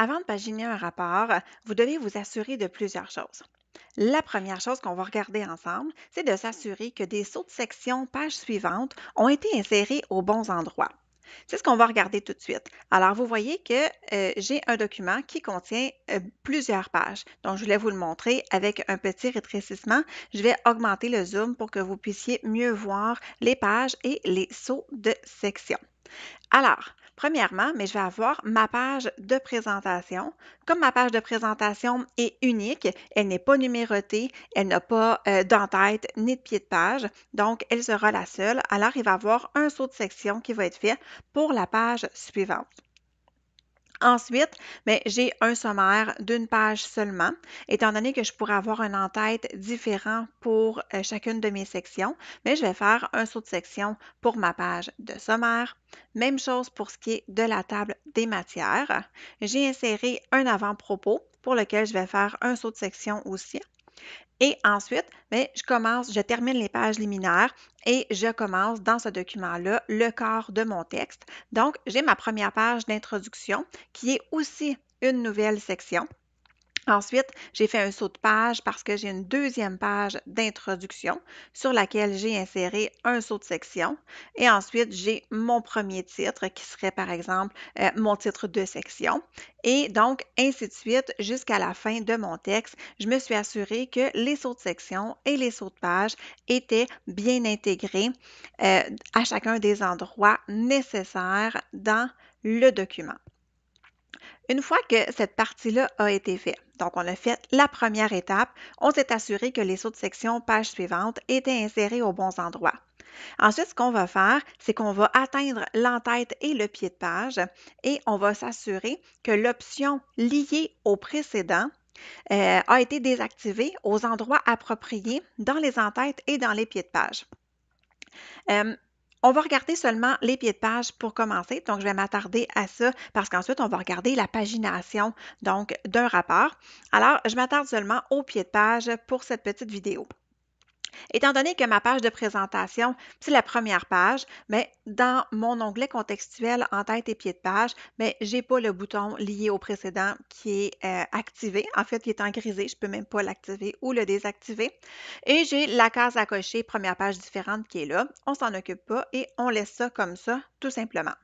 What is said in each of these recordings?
Avant de paginer un rapport, vous devez vous assurer de plusieurs choses. La première chose qu'on va regarder ensemble, c'est de s'assurer que des sauts de section page suivante ont été insérés aux bons endroits. C'est ce qu'on va regarder tout de suite. Alors, vous voyez que euh, j'ai un document qui contient euh, plusieurs pages. Donc, je voulais vous le montrer avec un petit rétrécissement. Je vais augmenter le zoom pour que vous puissiez mieux voir les pages et les sauts de section. Alors, Premièrement, mais je vais avoir ma page de présentation. Comme ma page de présentation est unique, elle n'est pas numérotée, elle n'a pas euh, d'entête ni de pied de page, donc elle sera la seule. Alors, il va y avoir un saut de section qui va être fait pour la page suivante. Ensuite, mais ben, j'ai un sommaire d'une page seulement, étant donné que je pourrais avoir un en-tête différent pour euh, chacune de mes sections, mais je vais faire un saut de section pour ma page de sommaire. Même chose pour ce qui est de la table des matières. J'ai inséré un avant-propos pour lequel je vais faire un saut de section aussi. Et ensuite, mais ben, je commence, je termine les pages liminaires et je commence dans ce document-là le corps de mon texte. Donc, j'ai ma première page d'introduction qui est aussi une nouvelle section Ensuite, j'ai fait un saut de page parce que j'ai une deuxième page d'introduction sur laquelle j'ai inséré un saut de section. Et ensuite, j'ai mon premier titre qui serait par exemple euh, mon titre de section. Et donc, ainsi de suite, jusqu'à la fin de mon texte, je me suis assurée que les sauts de section et les sauts de page étaient bien intégrés euh, à chacun des endroits nécessaires dans le document. Une fois que cette partie-là a été faite, donc on a fait la première étape, on s'est assuré que les autres sections « section page suivante étaient insérées aux bons endroits. Ensuite, ce qu'on va faire, c'est qu'on va atteindre l'entête et le pied de page et on va s'assurer que l'option liée au précédent euh, a été désactivée aux endroits appropriés dans les entêtes et dans les pieds de page. Euh, on va regarder seulement les pieds de page pour commencer, donc je vais m'attarder à ça parce qu'ensuite on va regarder la pagination donc d'un rapport. Alors, je m'attarde seulement aux pieds de page pour cette petite vidéo. Étant donné que ma page de présentation, c'est la première page, mais ben, dans mon onglet contextuel en tête et pied de page, mais ben, j'ai pas le bouton lié au précédent qui est euh, activé. En fait, il est en grisé, je peux même pas l'activer ou le désactiver. Et j'ai la case à cocher première page différente qui est là. On s'en occupe pas et on laisse ça comme ça, tout simplement.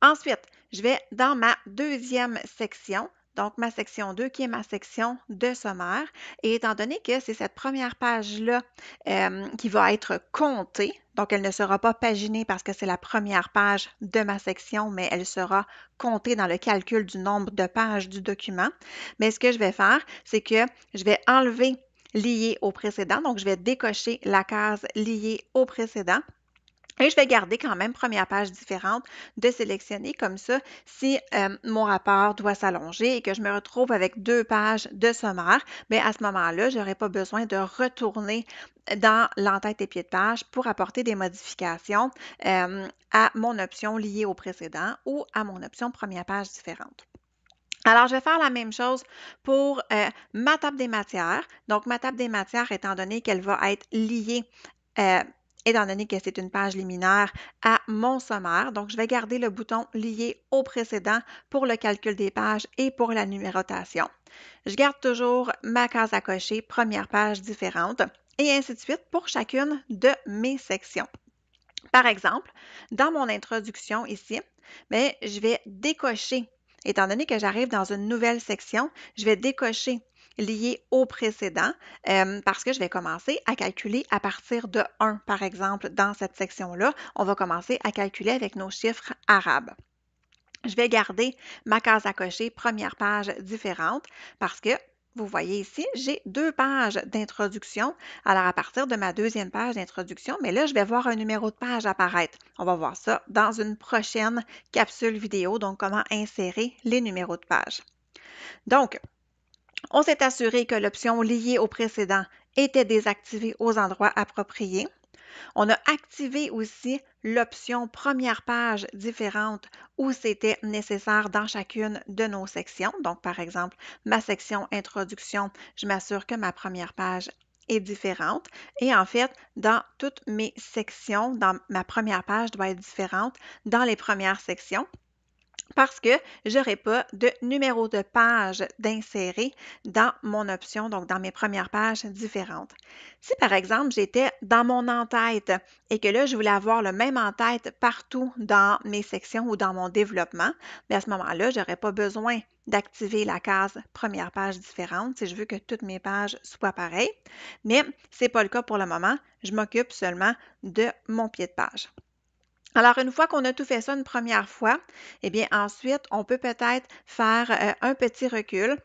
Ensuite, je vais dans ma deuxième section donc, ma section 2, qui est ma section de sommaire. Et étant donné que c'est cette première page-là euh, qui va être comptée, donc elle ne sera pas paginée parce que c'est la première page de ma section, mais elle sera comptée dans le calcul du nombre de pages du document. Mais ce que je vais faire, c'est que je vais enlever lié au précédent. Donc, je vais décocher la case liée au précédent et je vais garder quand même première page différente de sélectionner comme ça si euh, mon rapport doit s'allonger et que je me retrouve avec deux pages de sommaire, Mais ben, à ce moment-là, je n'aurai pas besoin de retourner dans l'entête et pied de page pour apporter des modifications euh, à mon option liée au précédent ou à mon option première page différente. Alors, je vais faire la même chose pour euh, ma table des matières. Donc, ma table des matières, étant donné qu'elle va être liée euh, étant donné que c'est une page liminaire, à mon sommaire. Donc, je vais garder le bouton lié au précédent pour le calcul des pages et pour la numérotation. Je garde toujours ma case à cocher, première page différente, et ainsi de suite pour chacune de mes sections. Par exemple, dans mon introduction ici, ben, je vais décocher. Étant donné que j'arrive dans une nouvelle section, je vais décocher lié au précédent euh, parce que je vais commencer à calculer à partir de 1, par exemple, dans cette section-là. On va commencer à calculer avec nos chiffres arabes. Je vais garder ma case à cocher première page différente parce que vous voyez ici, j'ai deux pages d'introduction. Alors, à partir de ma deuxième page d'introduction, mais là, je vais voir un numéro de page apparaître. On va voir ça dans une prochaine capsule vidéo, donc comment insérer les numéros de page. Donc, on s'est assuré que l'option liée au précédent était désactivée aux endroits appropriés. On a activé aussi l'option première page différente où c'était nécessaire dans chacune de nos sections. Donc, par exemple, ma section introduction, je m'assure que ma première page est différente. Et en fait, dans toutes mes sections, dans ma première page doit être différente dans les premières sections parce que je n'aurai pas de numéro de page d'insérer dans mon option, donc dans mes premières pages différentes. Si par exemple j'étais dans mon en-tête et que là je voulais avoir le même en-tête partout dans mes sections ou dans mon développement, ben, à ce moment-là, j'aurais pas besoin d'activer la case première page différente si je veux que toutes mes pages soient pareilles. Mais ce n'est pas le cas pour le moment. Je m'occupe seulement de mon pied de page. Alors, une fois qu'on a tout fait ça une première fois, eh bien, ensuite, on peut peut-être faire euh, un petit recul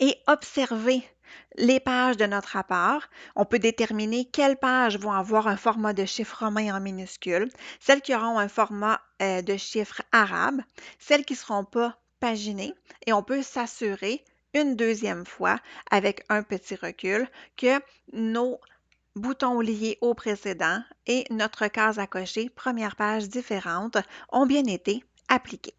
et observer les pages de notre rapport. On peut déterminer quelles pages vont avoir un format de chiffres romains en minuscules, celles qui auront un format euh, de chiffres arabes, celles qui ne seront pas paginées, et on peut s'assurer une deuxième fois avec un petit recul que nos boutons liés au précédent et notre case à cocher première page différente ont bien été appliqués.